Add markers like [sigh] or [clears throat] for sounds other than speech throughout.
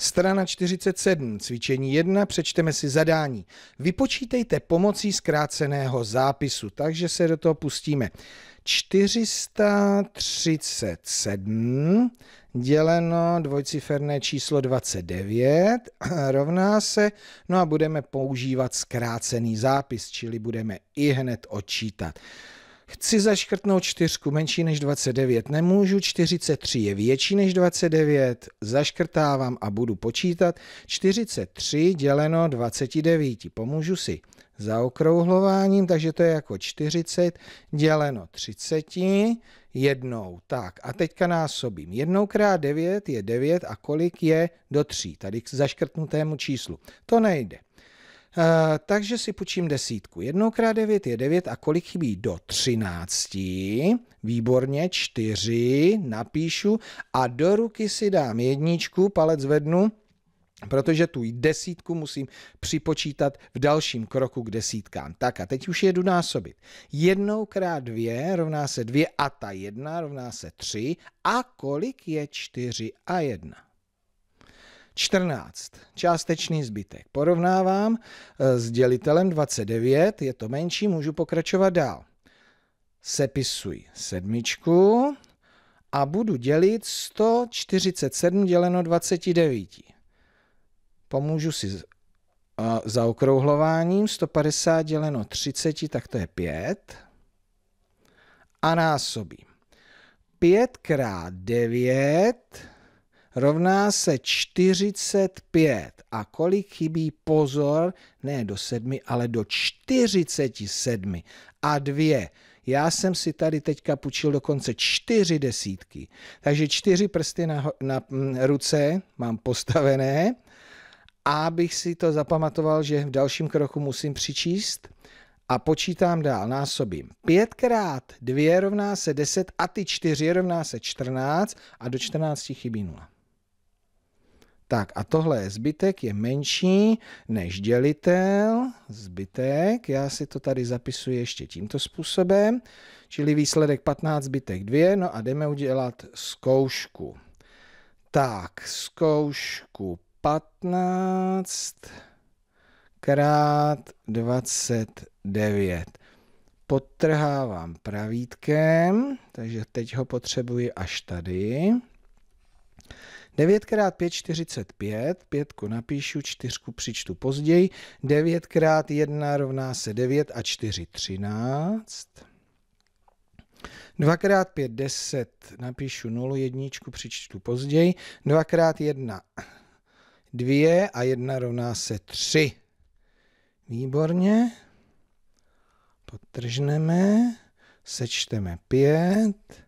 Strana 47, cvičení 1, přečteme si zadání. Vypočítejte pomocí zkráceného zápisu, takže se do toho pustíme. 437 děleno dvojciferné číslo 29 [clears throat] rovná se, no a budeme používat zkrácený zápis, čili budeme i hned odčítat. Chci zaškrtnout čtyřku menší než 29, nemůžu, 43 je větší než 29, zaškrtávám a budu počítat. 43 děleno 29, pomůžu si zaokrouhlováním, takže to je jako 40 děleno 30 jednou. Tak a teďka násobím. Jednou krát 9 je 9 a kolik je do 3, tady k zaškrtnutému číslu. To nejde. Eh, takže si počím desítku. Jednou krát 9 je 9 a kolik chybí? Do 13. Výborně, 4. Napíšu a do ruky si dám jedničku, palec vednu, protože tu desítku musím připočítat v dalším kroku k desítkám. Tak a teď už jedu násobit. Jednou krát dvě rovná se dvě a ta jedna rovná se tři a kolik je čtyři a jedna? 14. Částečný zbytek. Porovnávám eh, s dělitelem 29, je to menší, můžu pokračovat dál. Sepisuji sedmičku a budu dělit 147 děleno 29. Pomůžu si zaokrouhlováním 150 děleno 30, tak to je 5. A násobím. 5 krát 9 rovná se 45. A kolik chybí pozor? Ne do 7, ale do 47. A 2. Já jsem si tady teďka půjčil dokonce čtyři desítky. Takže čtyři prsty na, na m, mm, ruce mám postavené, A abych si to zapamatoval, že v dalším kroku musím přičíst a počítám dál, násobím. 5 krát 2 rovná se 10 a ty 4 rovná se 14 a do 14 chybí 0. Tak a tohle zbytek je menší než dělitel, zbytek, já si to tady zapisuji ještě tímto způsobem, čili výsledek 15 zbytek 2, no a jdeme udělat zkoušku. Tak, zkoušku 15 krát 29. Podtrhávám pravítkem, takže teď ho potřebuji až tady. 9 x 5 45, 5 napíšu, 4 přičtu později. 9 x 1 rovná se 9 a 4 13. 2 x 5 10, napíšu 0, 1 přičtu později. 2 x 1 2 a 1 rovná se 3. Výborně. Potržneme, sečteme 5.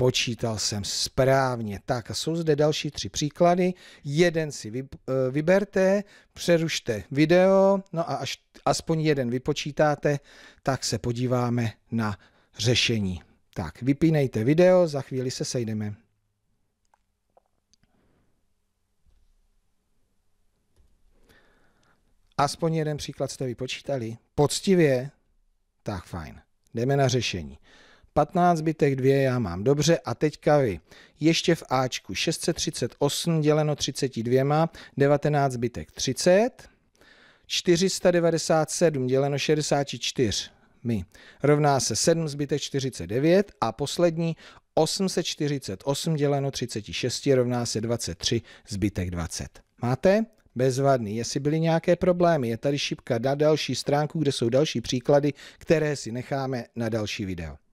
Počítal jsem správně. Tak a jsou zde další tři příklady. Jeden si eh, vyberte, přerušte video, no a až aspoň jeden vypočítáte, tak se podíváme na řešení. Tak, vypínejte video, za chvíli se sejdeme. Aspoň jeden příklad jste vypočítali? Poctivě? Tak fajn. Jdeme na řešení. 15 zbytek 2 já mám dobře a teďka vy. Ještě v Ačku 638 děleno 32, 19 zbytek 30, 497 děleno 64 mi rovná se 7 zbytek 49 a poslední 848 děleno 36 rovná se 23 zbytek 20. Máte? bezvadný. Jestli byly nějaké problémy, je tady šipka na další stránku, kde jsou další příklady, které si necháme na další video.